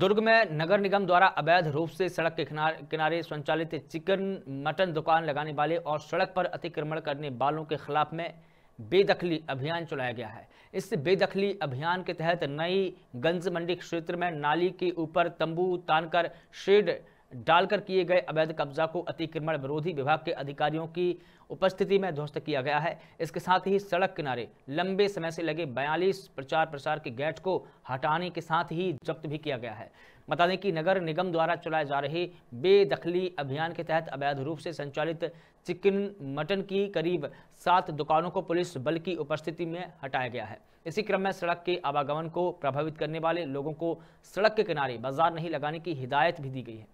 दुर्ग में नगर निगम द्वारा अवैध रूप से सड़क के किनारे संचालित चिकन मटन दुकान लगाने वाले और सड़क पर अतिक्रमण करने वालों के खिलाफ में बेदखली अभियान चलाया गया है इस बेदखली अभियान के तहत नई गंज मंडी क्षेत्र में नाली के ऊपर तंबू तानकर शेड डालकर किए गए अवैध कब्जा को अतिक्रमण विरोधी विभाग के अधिकारियों की उपस्थिति में ध्वस्त किया गया है इसके साथ ही सड़क किनारे लंबे समय से लगे बयालीस प्रचार प्रसार के गेट को हटाने के साथ ही जब्त भी किया गया है बता दें कि नगर निगम द्वारा चलाए जा रहे बेदखली अभियान के तहत अवैध रूप से संचालित चिकन मटन की करीब सात दुकानों को पुलिस बल की उपस्थिति में हटाया गया है इसी क्रम में सड़क के आवागमन को प्रभावित करने वाले लोगों को सड़क के किनारे बाजार नहीं लगाने की हिदायत भी दी गई है